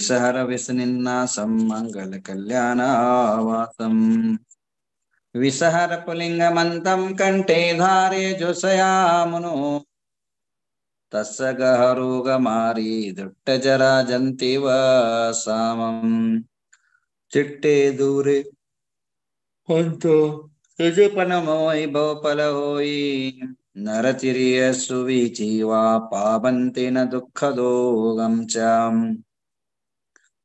विसहरविसनिन्नासं मङ्गलकल्याणावासम् विसहरपुलिङ्गमन्तं कण्ठे धारे जुषयामुनो तस्य गहरोगमारी दुट्टजराजन्तीव सामम् चिट्टे दूरे पन्तो यजपनमोयि भवफलहोयि नरतिर्यसुविचीवा पावन्ति न दुःखदोगं च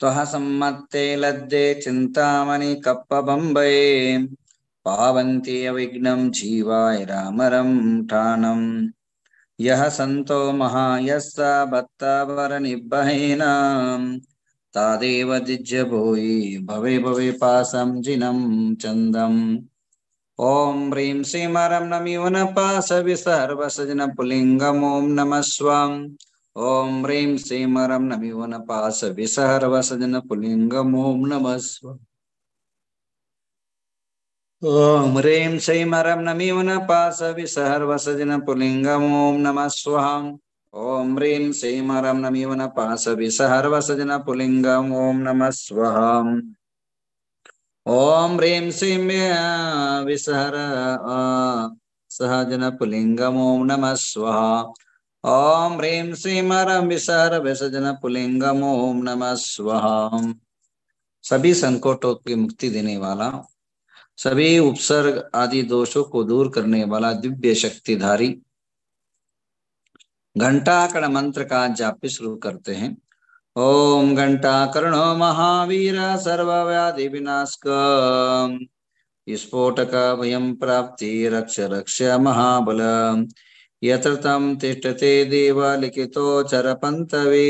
त्वः सम्मत्ते लद्दे चिन्तामणि कप्पबम्बये पावन्ति अविघ्नं जीवाय रामरं ठाणम् यः सन्तो महायस्स भत्तावरनिब्बहेनां तादेव दिज्यभूयि भवे भवे पासं जिनं चन्दम् ॐ ह्रीं श्रीमरं नमिव न नमः स्वाम् ओम ह्रीं श्रीं हरम न पास विसहर वसजन पुलिंग ओम नमस्व ओम ह्रीं श्रीं हरम न पास विसहर वसजन पुलिंगम ओम नम स्वाहा ओम ह्रीं श्रीं हरम न पास विसहर वसजन पुलिंगम ओम नमः ओम ह्रीं श्रीं विसहर सहजन पुलिंग ओम नम स्वाहा ओम ह्रीं श्रीम विसार विसर्जन पुलिंगम ओम नमः स्वाहा सभी संकटों की मुक्ति देने वाला सभी उपसर्ग आदि दोषों को दूर करने वाला दिव्य शक्तिधारी कर्ण मंत्र का जाप शुरू करते हैं ओम घंटा कर्ण महावीर व्याधि विनाशक विस्फोटक भयम प्राप्ति रक्ष रक्ष महाबल यत्र तं तिष्ठते देवलिखितो चरपन्तवे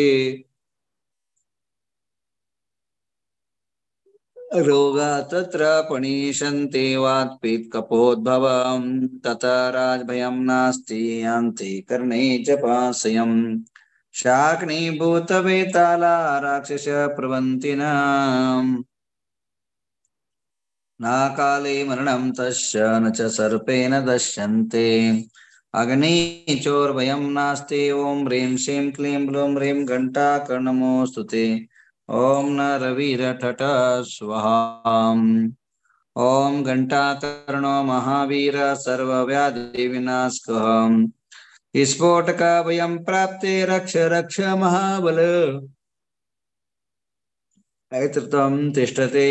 रोगा तत्र पणीशन्ते वात्पीत्कपोद्भवम् तथा राजभयं नास्ति अन्ते कर्णे च पाशयम् शाक्नीभूतवेताला राक्षस प्रवन्तिना नाकाले मरणं तस्य न च सर्पेण दश्यन्ते अग्नि चोर्भयं नास्ति ॐ ह्रीं श्रीं क्लीं ब्लूं ह्रीं घण्टाकर्णमोऽस्तु ते ॐ न रविरठट स्वाहाम् ॐ घण्टाकर्णो महावीर सर्वव्याधिविनाशकः स्फोटकाभयं प्राप्ते रक्ष रक्ष महाबल ऐतृतं तिष्ठते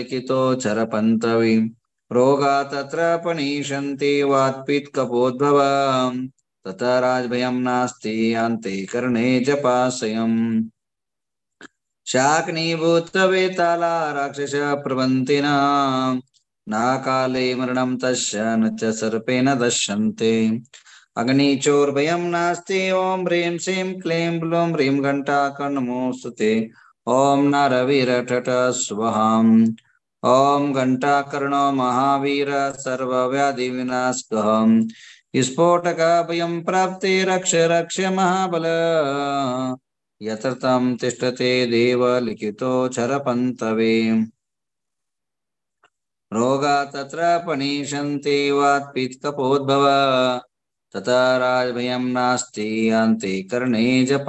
लिखित चरपंतवी रोगा तत्र पणीषन्ति वात्पित्कपोद्भवा तथा राजभयं नास्ति अन्ते कर्णे च पाशयम् राक्षस प्रवन्तिना नाकाले मरणं तस्य न च सर्पेण दश्यन्ते अग्निचोर्भयं नास्ति ॐ ह्रीं श्रीं क्लीं ब्लूं ह्रीं घण्टाकर्णमोऽस्तु ते ॐ नरवीरठट स्वाहाम् ओम घंटा कर्ण महावीर सर्व व्याधि स्फोटक भयम प्राप्ति रक्ष रक्ष महाबल यतम तिष्ठते देव लिखितो छरपन्तवे रोगा तत्र पणीशन्ते वात्पीत्कपोद्भव तथा राजभयं नास्ति अन्ते कर्णे च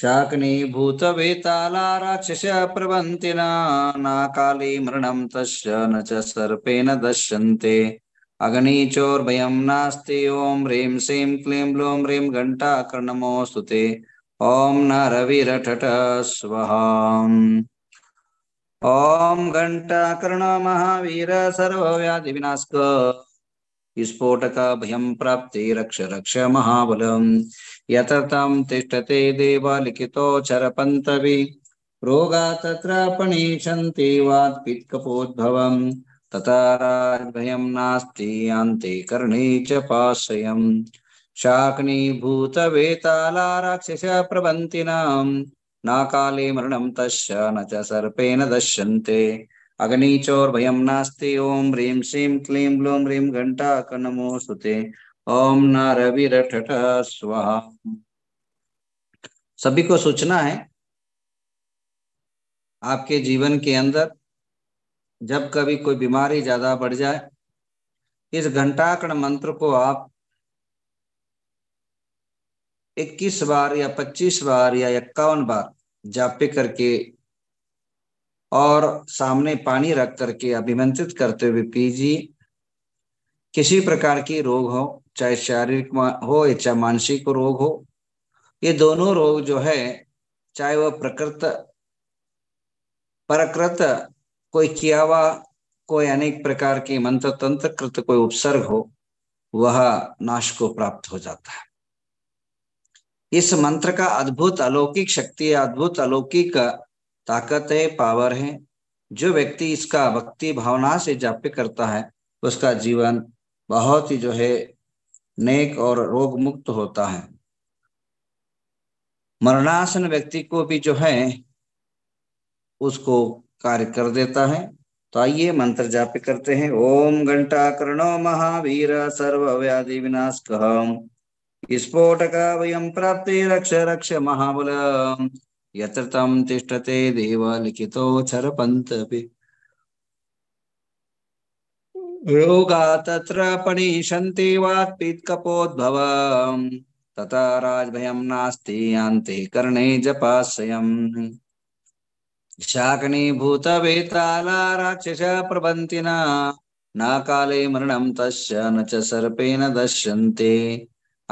शाकनीभूतवेताला राक्षस प्रवन्तिना नाकाली मृण तश न चर्पेण दश्य दश्यन्ते अग्निचोर्भयं नास्ति ॐ ह्रीं श्रीं क्लीं ब्लूं ह्रीं घण्टाकर्णमोऽस्तु ते ॐ नरविरठट स्वाहा ॐ घण्टाकर्णमहावीर सर्वव्याधिविनाशक विस्फोटकाभयं प्राप्तिरक्ष रक्ष महाबलम् यततां तिष्ठते देवा लिखितोचरपन्तवि रोगा तत्रापणीशन्ति वात्पित्कपोद्भवम् तथा राजभयं नास्ति यान्ते कर्णे च पाश्रयम् शाक्नीभूतवेताला राक्षस प्रभन्तिनाम् काले मरणं तस्य न च सर्पेण दश्यन्ते अग्निचोर्भयं नास्ति ॐ ह्रीं श्रीं क्लीं ग्लूं ह्रीं घण्टाकनमोऽस्तुते ॐ न रविरठ स्वाहा सभी को सूचना है आपके जीवन के अंदर जब कभी कोई बीमारी ज्यादा बढ़ जाए इस घंटाकण मंत्र को आप 21 बार या 25 बार या इक्यावन बार जापे करके और सामने पानी रख करके अभिमंत्रित करते हुए पीजी किसी प्रकार की रोग हो चाहे शारीरिक हो या चाहे मानसिक रोग हो ये दोनों रोग जो है चाहे वह प्रकृत परकृत कोई किया हुआ कोई अनेक प्रकार के मंत्र तंत्र कृत कोई उपसर्ग हो वह नाश को प्राप्त हो जाता है इस मंत्र का अद्भुत अलौकिक शक्ति अद्भुत अलौकिक ताकत है पावर है जो व्यक्ति इसका भक्ति भावना से जाप्य करता है उसका जीवन बहुत ही जो है नेक और रोग मुक्त होता है मरणासन व्यक्ति को भी जो है उसको कार्य कर देता है तो आइए मंत्र जाप करते हैं ओम घंटा कर्ण महावीर सर्व व्याधि विनाश कहम का वयम प्राप्ति रक्ष रक्ष महाबल यत्र तं तिष्ठते देवलिखितोऽक्षरपन्तपि रोगा तत्र पणिषन्ति वात्पीत्कपोद्भव तथा राजभयं नास्ति यान्ति कर्णे जपाश्रयम् शाकणीभूतवेताला राक्षस प्रभन्तिना न काले मरणं तस्य न च सर्पेण दश्यन्ते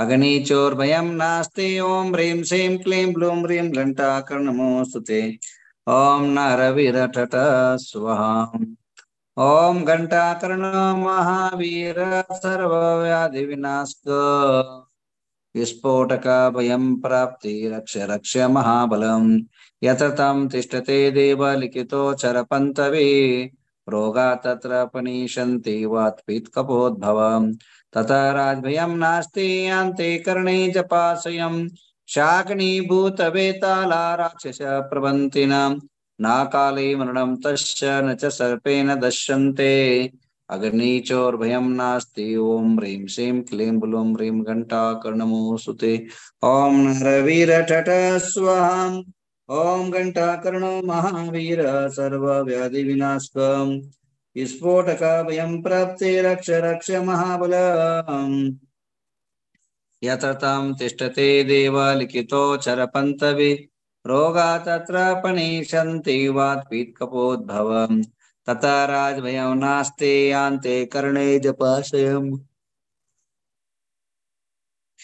अगणीचोर्भयं नास्ते ॐ ह्रीं श्रीं क्लीं ब्लूं ह्रीं कर्णमोस्तुते ॐ नरविरटट स्वाहा ॐ घंटाकर्ण महावीर विस्फोटक विस्फोटकाभयं प्राप्ति रक्ष रक्ष महाबलं यतम तिष्ठते देव लिखितो चरपंतवी रोगा तत्र वात्पीत वात्पीत्कपोद्भवम् तथा राजभयम नास्ते अंते कर्णे च भूत वेताला राक्षस ना काले मरणम तस्य न च सर्पेण दश्यन्ते अग्निचोर्भयं नास्ति ॐ ह्रीं श्रीं क्लीं बुलुं ह्रीं ओम ॐ ठट स्वाहा ओम घंटा कर्ण महावीर सर्व व्याधि सर्वव्याधिविनाशकम् विस्फोटकाभयम् प्राप्ते रक्ष रक्ष महाबल यत्र ताम् तिष्ठते देवालिखितो चरपन्तवि रोगा तत्र पणीषन्ति वात्पीत्कपोद्भवम् तथा राजभयौ नास्ते यान्ते कर्णे जपाशयम्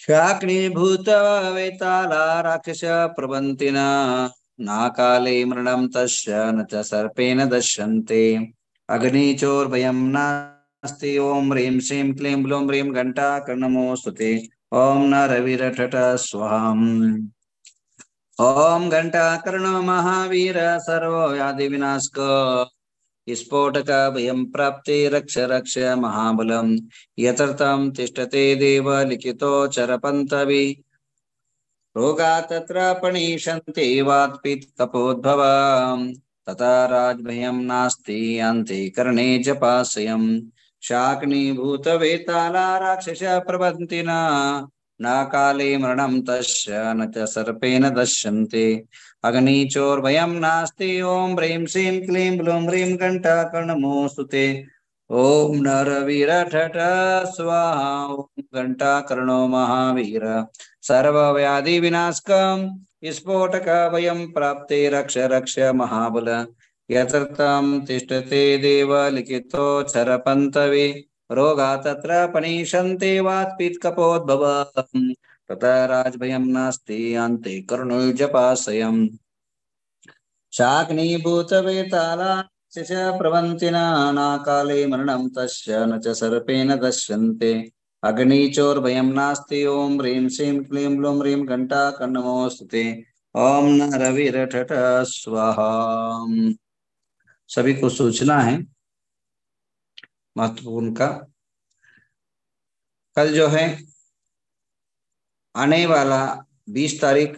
शाक्नीभूतवेताला राक्षस प्रबन्तिना नाकाले मृणं तस्य न च सर्पेण दश्यन्ते अग्निचोर्भयं नास्ति ॐ ह्रीं श्रीं क्लीं ब्लूं ह्रीं घंटा कर्णमोऽस्तुते ओम न रविरठट स्वाहम ओम घंटा कर्ण महावीर सर्व व्याधि विनाशक विस्फोटक भयं प्राप्ति रक्ष रक्ष महाबलं यतर्थं तिष्ठते देव लिखितो चरपन्तवि रोगा तत्र पणीषन्ते वात्पित्तपोद्भवा तथा राजभयं नास्ति अन्ते कर्णे च भूत वेताला राक्षस प्रवन्तिना न काले मरण तस् न च सर्पेण दश्यन्ते अग्निचोर्भयं नास्ति ॐ ह्रीं श्रीं क्लीं ब्लूं ह्रीं ओम नर वीर ठट स्वाहा घंटा कर्णो महावीर सर्वव्याधिविनाशकम् विस्फोटक वयं प्राप्तिरक्ष रक्ष महाबल यतर्तां तिष्ठते देव लिखितोच्छरपन्तवे रोगा तत्र पणीषन्ते वात्पीत्कपोद्भव तथा राजभयं नास्ति अन्ते करुणुजपाशयम् शाग्नीभूतवेताला च प्रवन्तिना नाकाले मरणं तस्य न च सर्पेण दश्यन्ते अग्निचोर्भयं नास्ति ॐ ह्रीं श्रीं क्लीं ब्लूं ह्रीं घण्टाकर्णमोऽस्तुते ॐ न रविरठट स्वाहा सभी को सूचना है महत्वपूर्ण का कल जो है आने वाला 20 तारीख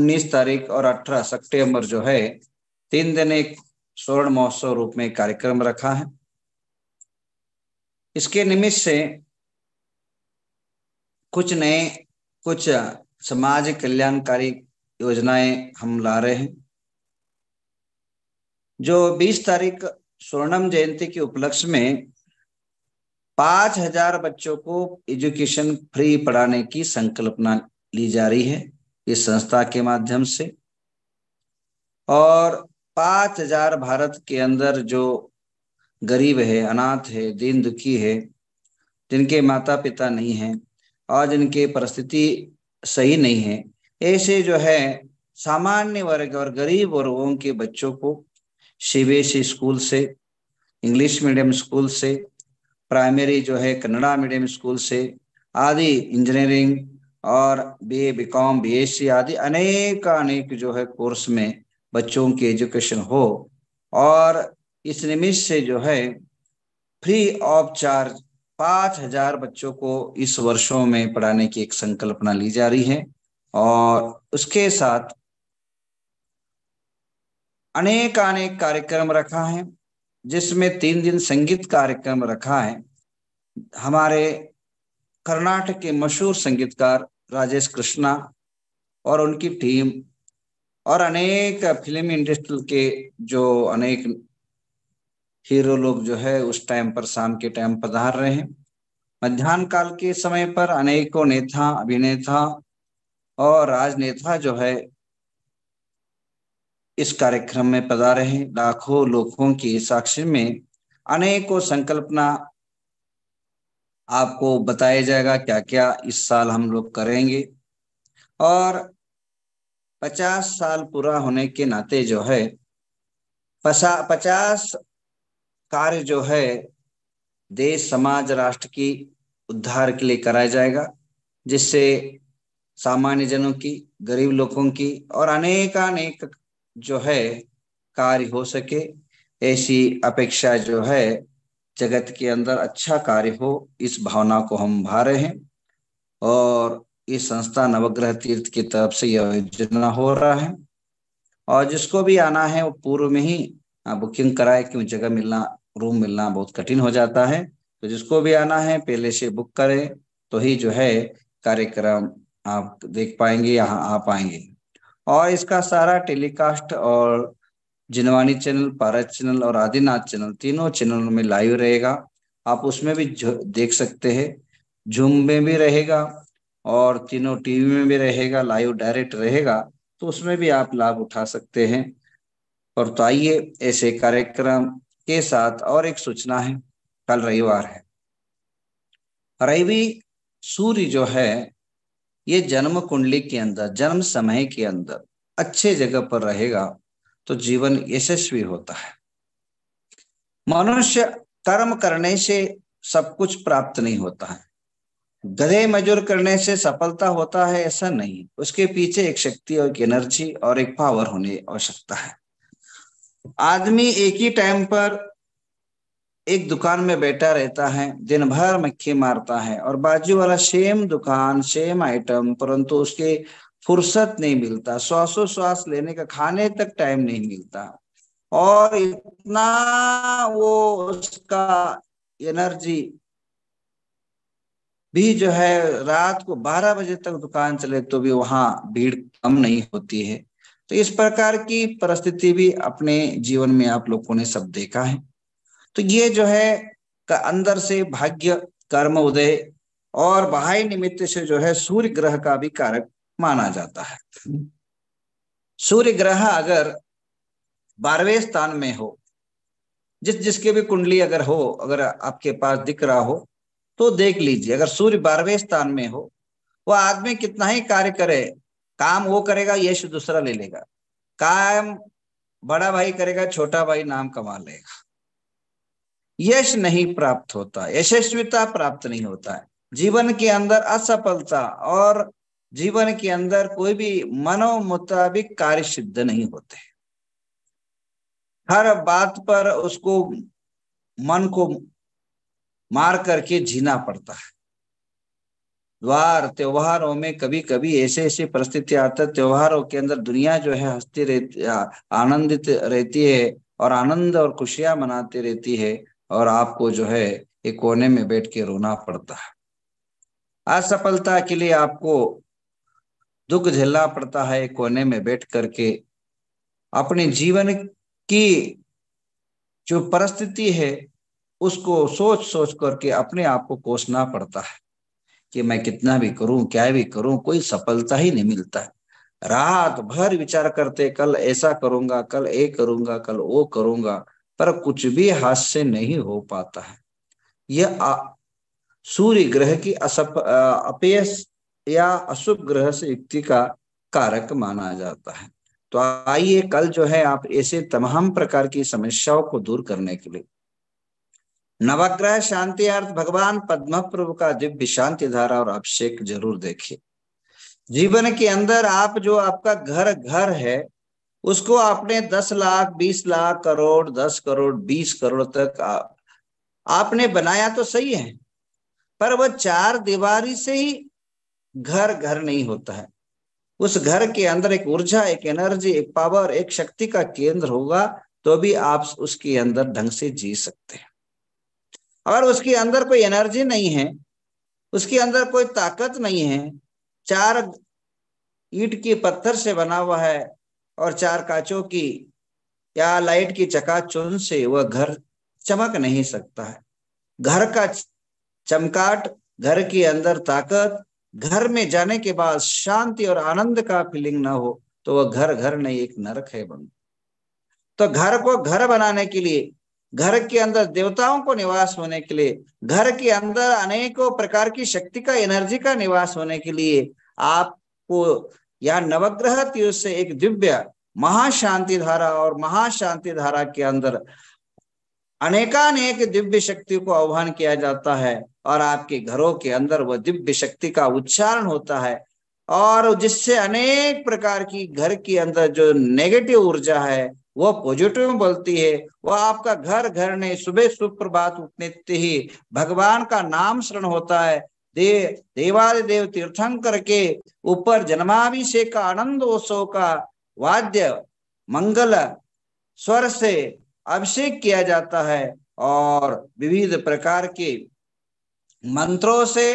19 तारीख और 18 सितंबर जो है तीन दिन एक स्वर्ण महोत्सव रूप में कार्यक्रम रखा है इसके निमित्त से कुछ नए कुछ समाज कल्याणकारी योजनाएं हम ला रहे हैं जो 20 तारीख स्वर्णम जयंती के उपलक्ष्य में पांच हजार बच्चों को एजुकेशन फ्री पढ़ाने की संकल्पना ली जा रही है इस संस्था के माध्यम से और पांच हजार भारत के अंदर जो गरीब है अनाथ है दीन दुखी है जिनके माता पिता नहीं हैं आज इनकी परिस्थिति सही नहीं है ऐसे जो है सामान्य वर्ग और गरीब वर्गों के बच्चों को सीबीएसई स्कूल से इंग्लिश मीडियम स्कूल से प्राइमरी जो है कन्नड़ा मीडियम स्कूल से आदि इंजीनियरिंग और B B A com B S C आदि अनेक अनेक जो है कोर्स में बच्चों की एजुकेशन हो और इस निमित्त से जो है फ्री ऑफ चार्ज पांच हजार बच्चों को इस वर्षों में पढ़ाने की एक संकल्पना ली जा रही है और उसके साथ अनेक अनेक कार्यक्रम रखा है जिसमें तीन दिन संगीत कार्यक्रम रखा है हमारे कर्नाटक के मशहूर संगीतकार राजेश कृष्णा और उनकी टीम और अनेक फिल्म इंडस्ट्री के जो अनेक हीरो लोग जो है उस टाइम पर शाम के टाइम पधार रहे हैं मध्यान्ह काल के समय पर अनेकों नेता अभिनेता और राजनेता जो है इस कार्यक्रम में पधारे हैं लाखों लोगों की साक्षी में अनेकों संकल्पना आपको बताया जाएगा क्या क्या इस साल हम लोग करेंगे और 50 साल पूरा होने के नाते जो है पचास कार्य जो है देश समाज राष्ट्र की उद्धार के लिए कराया जाएगा जिससे सामान्य जनों की गरीब लोगों की और अनेक जो है कार्य हो सके ऐसी अपेक्षा जो है जगत के अंदर अच्छा कार्य हो इस भावना को हम भा रहे हैं और इस संस्था नवग्रह तीर्थ की तरफ से यह योजना हो रहा है और जिसको भी आना है वो पूर्व में ही बुकिंग हाँ, कराए क्यों जगह मिलना रूम मिलना बहुत कठिन हो जाता है तो जिसको भी आना है पहले से बुक करें तो ही जो है कार्यक्रम आप देख पाएंगे यहाँ आ पाएंगे और इसका सारा टेलीकास्ट और जिनवानी चैनल भारत चैनल और आदिनाथ चैनल तीनों चैनलों में लाइव रहेगा आप उसमें भी देख सकते हैं जूम में भी रहेगा और तीनों टीवी में भी रहेगा लाइव डायरेक्ट रहेगा तो उसमें भी आप लाभ उठा सकते हैं और तो आइए ऐसे कार्यक्रम के साथ और एक सूचना है कल रविवार है रवि सूर्य जो है ये जन्म कुंडली के अंदर जन्म समय के अंदर अच्छे जगह पर रहेगा तो जीवन यशस्वी होता है मनुष्य कर्म करने से सब कुछ प्राप्त नहीं होता है गधे मजूर करने से सफलता होता है ऐसा नहीं उसके पीछे एक शक्ति और एक एनर्जी और एक पावर होने आवश्यकता है आदमी एक ही टाइम पर एक दुकान में बैठा रहता है दिन भर मक्खी मारता है और बाजू वाला सेम दुकान सेम आइटम परंतु उसके फुर्सत नहीं मिलता श्वासो श्वास लेने का खाने तक टाइम नहीं मिलता और इतना वो उसका एनर्जी भी जो है रात को 12 बजे तक दुकान चले तो भी वहां भीड़ कम नहीं होती है तो इस प्रकार की परिस्थिति भी अपने जीवन में आप लोगों ने सब देखा है तो ये जो है का अंदर से भाग्य कर्म उदय और बाह्य निमित्त से जो है सूर्य ग्रह का भी कारक माना जाता है सूर्य ग्रह अगर बारहवें स्थान में हो जिस जिसके भी कुंडली अगर हो अगर आपके पास दिख रहा हो तो देख लीजिए अगर सूर्य बारहवें स्थान में हो वह आदमी कितना ही कार्य करे काम वो करेगा यश दूसरा ले लेगा काम बड़ा भाई करेगा छोटा भाई नाम कमा लेगा यश नहीं प्राप्त होता यशस्विता प्राप्त नहीं होता है जीवन के अंदर असफलता और जीवन के अंदर कोई भी मनो मुताबिक कार्य सिद्ध नहीं होते हर बात पर उसको मन को मार करके जीना पड़ता है द्वार त्योहारों में कभी कभी ऐसे ऐसी परिस्थितियां आता है त्योहारों के अंदर दुनिया जो है हंसती रहती आनंदित रहती है और आनंद और खुशियां मनाती रहती है और आपको जो है एक कोने में बैठ के रोना पड़ता है असफलता के लिए आपको दुख झेलना पड़ता है एक कोने में बैठ करके अपने जीवन की जो परिस्थिति है उसको सोच सोच करके अपने आप को कोसना पड़ता है कि मैं कितना भी करूं क्या भी करूं कोई सफलता ही नहीं मिलता रात भर विचार करते कल ऐसा करूंगा कल ये करूंगा कल वो करूंगा पर कुछ भी हाथ से नहीं हो पाता है यह सूर्य ग्रह की असफ अपय या अशुभ ग्रह से युक्ति का कारक माना जाता है तो आइए कल जो है आप ऐसे तमाम प्रकार की समस्याओं को दूर करने के लिए नवग्रह शांति अर्थ भगवान पद्म प्रभु का दिव्य शांति धारा और अभिषेक जरूर देखिए जीवन के अंदर आप जो आपका घर घर है उसको आपने दस लाख बीस लाख करोड़ दस करोड़ बीस करोड़ तक आप, आपने बनाया तो सही है पर वह चार दीवारी से ही घर घर नहीं होता है उस घर के अंदर एक ऊर्जा एक एनर्जी एक पावर एक शक्ति का केंद्र होगा तो भी आप उसके अंदर ढंग से जी सकते हैं अगर उसके अंदर कोई एनर्जी नहीं है उसके अंदर कोई ताकत नहीं है चार ईट के पत्थर से बना हुआ है और चार कांचों की या लाइट की चुन से वह घर चमक नहीं सकता है घर का चमकाट घर के अंदर ताकत घर में जाने के बाद शांति और आनंद का फीलिंग ना हो तो वह घर घर नहीं एक नरक है बन तो घर को घर बनाने के लिए घर के अंदर देवताओं को निवास होने के लिए घर के अंदर अनेकों प्रकार की शक्ति का एनर्जी का निवास होने के लिए आपको यह नवग्रह तीर्थ से एक दिव्य महाशांति धारा और महाशांति धारा के अंदर अनेकानेक दिव्य शक्ति को आह्वान किया जाता है और आपके घरों के अंदर वह दिव्य शक्ति का उच्चारण होता है और जिससे अनेक प्रकार की घर के अंदर जो नेगेटिव ऊर्जा है वह पॉजिटिव बोलती है वह आपका घर घर ने सुबह सुप्रभात उठने ही भगवान का नाम शरण होता है दे देवादि देव तीर्थंकर के ऊपर जन्माभिषेक का आनंद उत्सव का वाद्य मंगल स्वर से अभिषेक किया जाता है और विविध प्रकार के मंत्रों से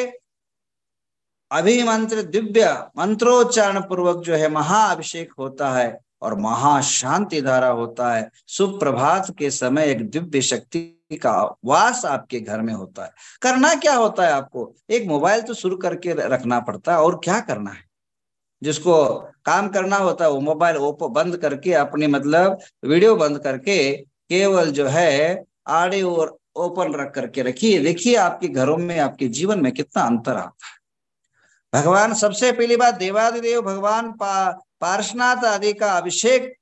अभिमंत्र दिव्य मंत्रोच्चारण पूर्वक जो है महाअभिषेक होता है और महाशांति धारा होता है सुप्रभात के समय एक दिव्य शक्ति का वास आपके घर में होता है करना क्या होता है आपको एक मोबाइल तो शुरू करके रखना पड़ता है और क्या करना है जिसको काम करना होता है वो मोबाइल ओपो बंद करके अपने मतलब वीडियो बंद करके केवल जो है आड़े और ओपन रख करके रखिए देखिए आपके घरों में आपके जीवन में कितना अंतर आता है भगवान सबसे पहली बात देवादिदेव भगवान पा पार्शनाथ आदि का अभिषेक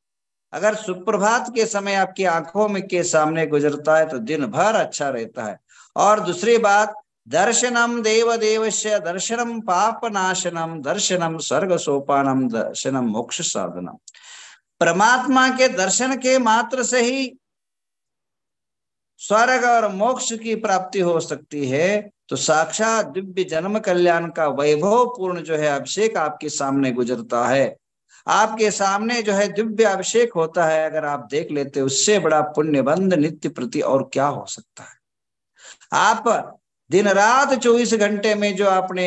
अगर सुप्रभात के समय आपकी आंखों में के सामने गुजरता है तो दिन भर अच्छा रहता है और दूसरी बात दर्शनम देव देवस्य दर्शनम पाप नाशनम दर्शनम स्वर्ग सोपानम दर्शनम मोक्ष साधनम परमात्मा के दर्शन के मात्र से ही स्वर्ग और मोक्ष की प्राप्ति हो सकती है तो साक्षात दिव्य जन्म कल्याण का वैभव पूर्ण जो है अभिषेक आपके सामने गुजरता है आपके सामने जो है दिव्य अभिषेक होता है अगर आप देख लेते उससे बड़ा पुण्यबंध नित्य प्रति और क्या हो सकता है आप दिन रात चौबीस घंटे में जो आपने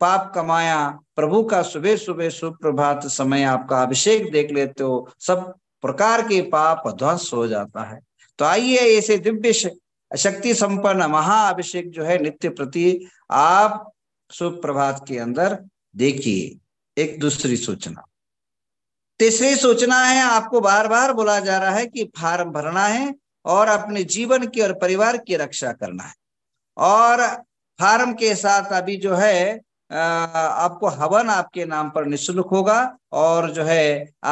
पाप कमाया प्रभु का सुबह सुबह सुप्रभात समय आपका अभिषेक देख लेते हो सब प्रकार के पाप ध्वस्त हो जाता है तो आइए ऐसे दिव्य शक्ति संपन्न महाअभिषेक जो है नित्य प्रति आप सुप्रभात के अंदर देखिए एक दूसरी सूचना तीसरी सूचना है आपको बार बार बोला जा रहा है कि फार्म भरना है और अपने जीवन की और परिवार की रक्षा करना है और फार्म के साथ अभी जो है आपको हवन आपके नाम पर निशुल्क होगा और जो है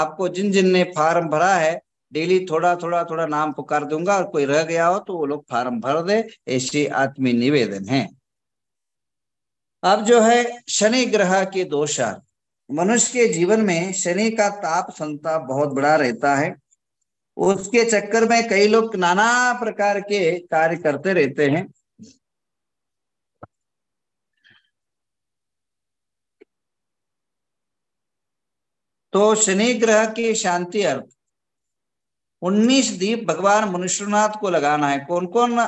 आपको जिन जिन ने फार्म भरा है डेली थोड़ा थोड़ा थोड़ा नाम पुकार दूंगा और कोई रह गया हो तो वो लोग फार्म भर दे ऐसे आत्मीय निवेदन है अब जो है शनि ग्रह के दोषार मनुष्य के जीवन में शनि का ताप संताप बहुत बड़ा रहता है उसके चक्कर में कई लोग नाना प्रकार के कार्य करते रहते हैं तो शनि ग्रह की शांति अर्थ उन्नीस दीप भगवान मनुष्यनाथ को लगाना है कौन कौन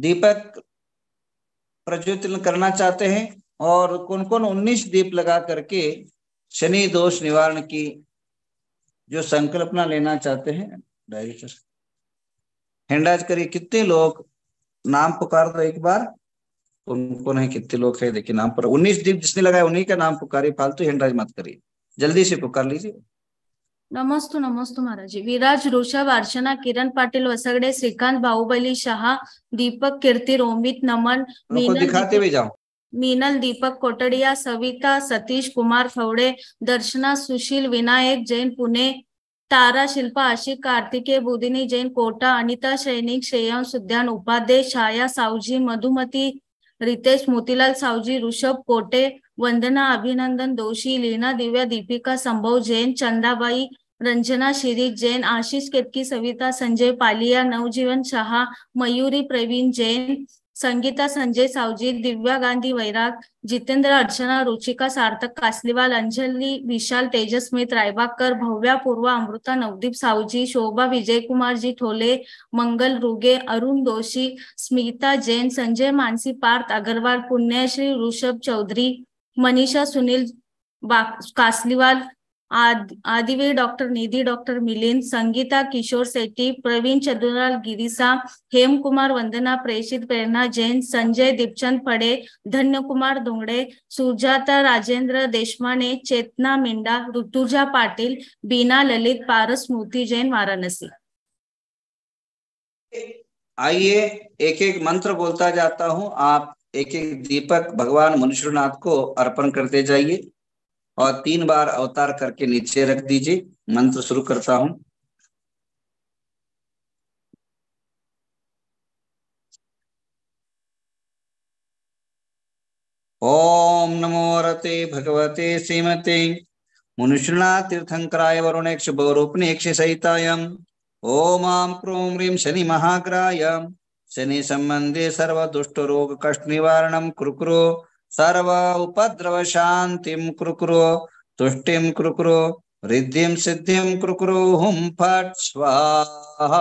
दीपक प्रज्वलन करना चाहते हैं और कौन कौन उन्नीस दीप लगा करके शनि दोष निवारण की जो संकल्पना लेना चाहते हैं डायरेक्टर हैंडाज करिए कितने लोग नाम पुकार दो एक बार कौन कौन है कितने लोग है देखिए नाम पर उन्नीस दीप जिसने लगाया उन्हीं का नाम पुकारिए फालतू हैंडराइज मत करिए जल्दी से पुकार लीजिए नमस्तु नमस्तु महाराजी विराज ऋषभ अर्चना किरण पाटिल वसगडे श्रीकांत बाहुबली शाह दीपक कीर्ति रोमित नमन दिखाते हुए जाओ मीनल दीपक कोटड़िया सविता सतीश कुमार फवड़े दर्शना सुशील विनायक जैन पुणे तारा शिल्पा आशिक कार्तिकेय बुदिनी जैन कोटा अनिता सैनिक श्रेयांश उद्यान उपाध्याय छाया सावजी मधुमती रितेश मोतीलाल सावजी ऋषभ कोटे वंदना अभिनंदन दोषी लीना दिव्या दीपिका संभव जैन चंदाबाई रंजना शिरी जैन आशीष केतकी सविता संजय पालिया नवजीवन शहा मयूरी प्रवीण जैन संगीता संजय सावजी दिव्या गांधी वैराग जितेंद्र अर्चना रुचिका सार्थक कासलीवाल अंजलि विशाल तेजस्मित रायबागकर भव्या पूर्व अमृता नवदीप सावजी शोभा विजय कुमार जी ठोले मंगल रुगे अरुण दोषी स्मिता जैन संजय मानसी पार्थ अग्रवाल पुण्यश्री ऋषभ चौधरी मनीषा सुनील कासलीवाल आद, आदिवे डॉक्टर निधि डॉक्टर मिलिंद संगीता किशोर सेट्टी प्रवीण चंद्रलाल गिरीसा हेम कुमार वंदना प्रेषित प्रेरणा जैन संजय दीपचंद पड़े धन्य कुमार धोंगड़े सुजाता राजेंद्र देशमाने चेतना मिंडा ऋतुजा पाटिल बीना ललित पारस मूर्ति जैन वाराणसी आइए एक एक मंत्र बोलता जाता हूं आप एक एक दीपक भगवान मनुष्यनाथ को अर्पण करते जाइए और तीन बार अवतार करके नीचे रख दीजिए मंत्र शुरू करता हूं ओम नमो रते भगवते श्रीमते मुनुष्णा तीर्थंकराय वरुणेक्ष गौरोपनेक्ष सहिताय ओम आम क्रोम रीम शनि महाग्राय शनि संबंधे सर्व दुष्ट रोग कष्ट निवारण कुरुकुरु सर्व उपद्रव शांति कुरकुरु तुष्टि कुरकुरु रिद्धि सिद्धि कुरकुरु हुम फट स्वाहा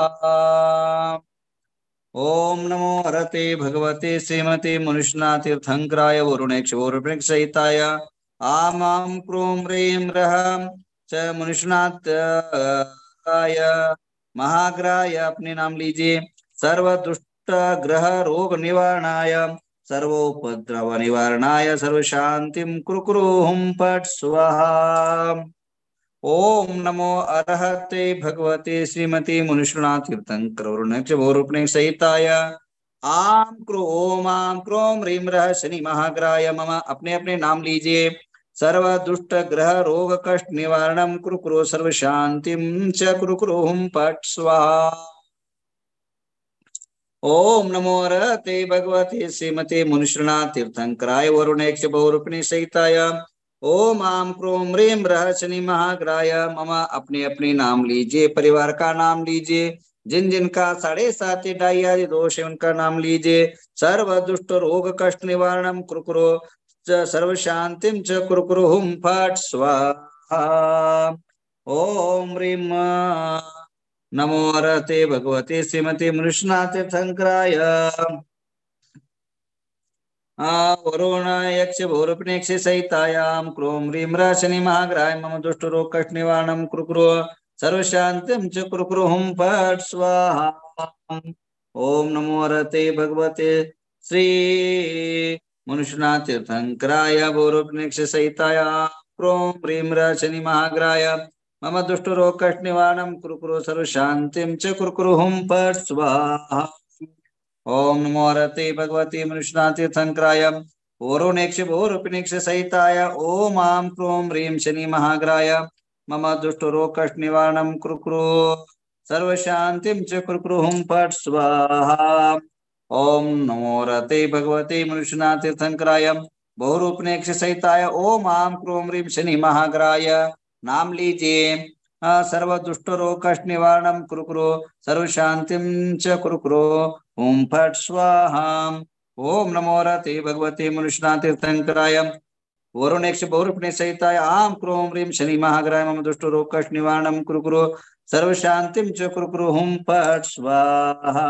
ओम नमो हरते भगवते श्रीमते मनुष्यना तीर्थंकराय वरुणेक्ष वरुणेक्ष आम आम क्रोम रेम रह च मनुष्यनाथाय महाग्राय अपने नाम लीजिए सर्व दुष्ट ग्रह रोग निवारणाय सर्वोपद्रव निवारणाय कुरु कुरु हुं पट स्वाहा ओम नमो अरहते भगवते श्रीमती मनुष्यणा तीर्थंकरोरूपणे सहिताय आम क्रो ओम आम क्रोम रीम रह शनि महाग्राय मम अपने अपने नाम लीजिए सर्व दुष्ट ग्रह रोग कष्ट निवारणम कुरु कुरु सर्व शांतिम च कुरु कुरु हुं पट स्वाहा ओम नमो रहते भगवते श्रीमते मनुष्णा तीर्थंकराय वरुणेक्ष बहुरूपिणी सहिताय ओम आम क्रोम रेम रहस्यनि महाग्राय मम अपने अपने नाम लीजिए परिवार का नाम लीजिए जिन जिनका साढ़े सात ढाई आदि दोष है उनका नाम लीजिए सर्व दुष्ट रोग कष्ट निवारण कुरकुरो सर्व शांतिम च कुरकुरो हुम फट स्वाहा ओम रीम नमो रते भगवते श्रीमते मनुष्यनाथतीर्थंकराय वरुण यक्ष भौरपनेक्ष सहितायाम क्रोम रीम राशनि महाग्राय मम दुष्ट रोग कष्ट निवारण कुरुकुरु सर्वशांतिम च कुरुकुरु हुम फट स्वाहा ओम नमो रते भगवते श्री मनुष्यनाथ तीर्थंकराय भौरपनेक्ष सहितायाम क्रोम रीम राशनि महाग्राय मम दुष्टरोगकष्टनिवारणं कुरुकुरु सर्वशान्तिं च कुरुकुरु हुं फट् स्वाहा ओम नमो रते भगवती मनुष्यनाथतीर्थङ्कराय ओरोनेक्ष भोरुपिनिक्ष सहिताय ओम आम क्रोम रीम शनि महाग्राय मम दुष्टरोगकष्टनिवारणं कुरुकुरु सर्व शांति कुरुकुरु हुं फट् स्वाहा ओम नमो रते भगवते तीर्थंकराय बहुरूपनेक्ष सहिताय ओम आम क्रोम रीम शनि महाग्राय नाम लीजिए सर्व दुष्ट रोग कष्ट निवारण कुरु कुरु सर्व शांति कुरु कुरु ओम फट स्वाहा ओम नमो रते भगवते मनुष्यना तीर्थंकराय वरुणेक्ष बहुरूपणे सहिताय आम क्रो ह्रीं शनि महाग्राय मम दुष्ट रोग कष्ट निवारण कुरु कुरु सर्व शांति कुरु कुरु ओम फट स्वाहा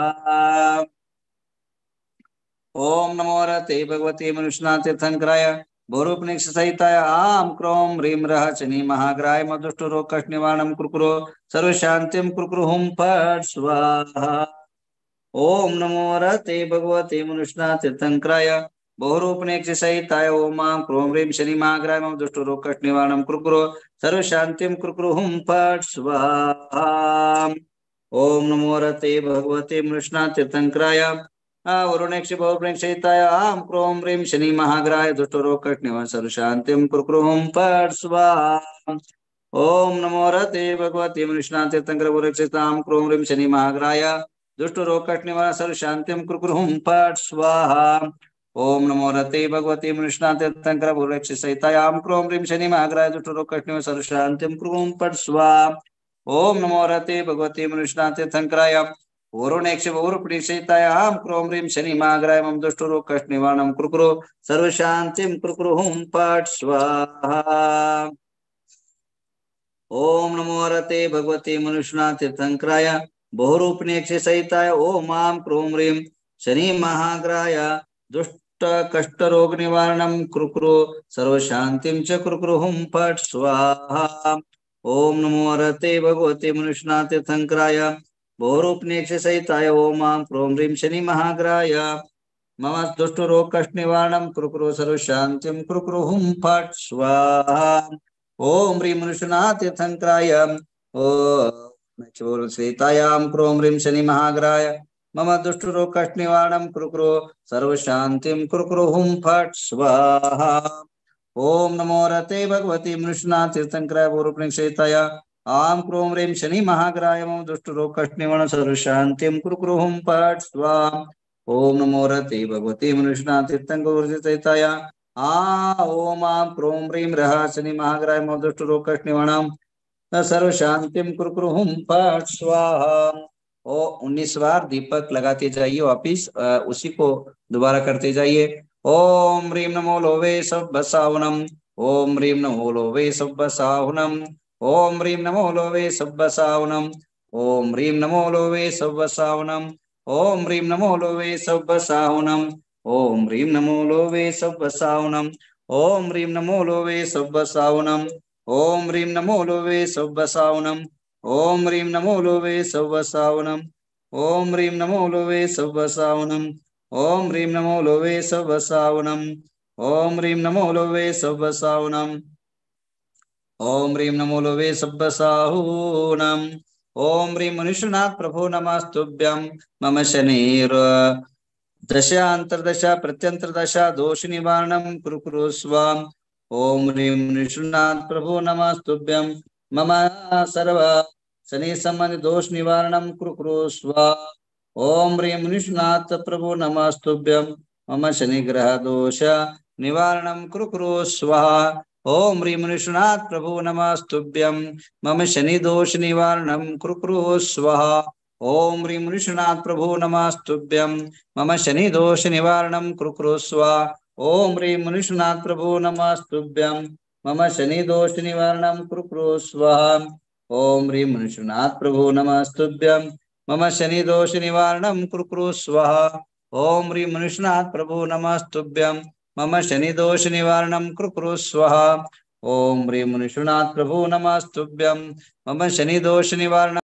ओम नमो रते भगवते मनुष्यना तीर्थंकराय भोरुपनिक्षसहिताय आं क्रों रीम रः शनि महाग्राय मदुष्टुरो कष्टनिवारणं कुर्कुरो सर्वशान्तिं कुर्कुरुहुं फट् स्वाहा ॐ नमो रते भगवते मनुष्णा तीर्थङ्कराय बहुरूपनेक्षसहिताय ॐ मां क्रों ह्रीं शनि महाग्राय मम दुष्टुरो कष्टनिवारणं कुर्कुरो सर्वशान्तिं हुम फट् स्वाहा ॐ नमो रते भगवते मनुष्णा तीर्थङ्कराय वरुणक्षिपोक्षितायां क्रोम शनि महाग्राय दुष्टरोकटनिवसरुशान्तिं कुर्क्रों फट् स्वाहा ओम नमो रते भगवती मनुष्णातीर्थङ्करपुरक्षितां क्रों ह्रीं शनि महाग्राय दुष्टरोकटनिवसरुशान्तिं कुर्क्रुहुं स्वाहा ॐ नमो रते भगवती मनुष्णातीर्थङ्करपुरक्षिसहितायां क्रोम ह्रीं शनि महाग्राय दुष्टरोकटनिवसरुशान्तिं कुर्क्रुहुं फट् स्वाहा ॐ नमो रते भगवती मनुष्णातीर्थङ्करायां ऊरुणेक्षिवौरु प्रीषितायां क्रों ह्रीं शनिमाग्राय मम दुष्टुरु कष्टनिवारणं कुरुकुरु सर्वशान्तिं कुरुकुरु हुं पाट् स्वाहा ॐ नमो रते भगवते मनुष्यनाथतीर्थङ्कराय बहुरूपिणेक्षि सहिताय ॐ मां क्रों ह्रीं शनिमहाग्राय दुष्टकष्टरोगनिवारणं कुरुकुरु सर्वशान्तिं च कुरुकुरु हुं स्वाहा ॐ नमो रते भगवते मनुष्यनाथतीर्थङ्कराय भूरूपनेक्ष सहिताय ओम प्रोम रीम शनि महाग्राय मम दुष्ट रोग कष्ट निवारण कुरुकुरु सर्व शांति कुरुकुरु हुम फट स्वाहा ओम रीम मनुष्यनाथ तीर्थंकराय ओ सीतायाम क्रोम रीम शनि महाग्राय मम दुष्ट रोग कष्ट निवारण कुरुकुरु सर्व शांति कुरुकुरु हुम फट स्वाहा ओम नमो रते भगवती मनुष्यनाथ तीर्थंकराय भूरूपनेक्ष सहिताया आम क्रोम रेम शनि महाग्राय मम दुष्टरोगकष्णिवण सर्वशान्तिं कुरु गृहुं पट् स्वाम् नमो रते भगवती मनुष्णा तीर्थङ्कवृतिचैताय आ ओम आम क्रोम रेम रहा शनि महाग्राय मम दुष्टरोगकष्णिवणं सर्वशांतिम कुरकुरुहुम पाठ स्वाहा ओ उन्नीस बार दीपक लगाते जाइए वापिस उसी को दोबारा करते जाइए ओम ह्रीम नमो लोवे सब बसावनम ओम ह्रीम नमो लोवे सब बसावनम ओम ह्रीं नमो लोवे सव्वसावनम ओम ह्रीं नमो लोवे सव्वसावनम ओम ह्रीं नमो लोवे सव्वसावनम ओम ह्रीं नमो लोवे सव्वसावनम ओम ह्रीं नमो लोवे सव्वसावनम ओम ह्रीं नमो लोवे सव्वसावनम ओम ह्रीं नमो लोवे सव्वसावनम ओम ह्रीं नमो लोवे सव्वसावनम ओम ह्रीं नमो लोवे सव्वसावनम ओम ह्रीं नमो लोवे सव्वसावनम ओम ह्रीं नमो लोवे सब्बसाहूनम् ॐ ह्रीं मनुष्यनाथ प्रभो नमस्तुभ्यं मम शनिर् दशान्तर्दशा प्रत्यन्तर्दशा दोषनिवारणं कुरु कुरु स्वाम् ॐ ह्रीं मनुष्यनाथ प्रभो नमस्तुभ्यं मम सर्व शनिसम्बन्धदोषनिवारणं कुरु कुरु स्वा ॐ ह्रीं मनुष्यनाथ प्रभो नमस्तुभ्यं मम शनिग्रहदोष निवारणं कुरु कुरु स्वाहा ओम ह्रीं प्रभु नमस्तुभ्यं मम शनिदोष निवारण कुरु स्वाहा ओम ह्रीं विश्वनाथ प्रभु नमस्तुभ्यं मम शनिदोष निवारण कुरु स्वाहा ओम ह्रीं प्रभु नमस्तुभ्यं मम शनिदोष निवारणं कुरु स्वाहा ओम ह्रीं प्रभु नमस्तुभ्यं मम शनिदोष निवारण कुरु स्वाहा ओम ह्रीं प्रभु नमस्तुभ्यं मम शनिदोष शनिदोषनिवारणं स्व ओं ह्रीं निषुनाथ प्रभु नमस्तुभ्यं मम शनिदोष निवारण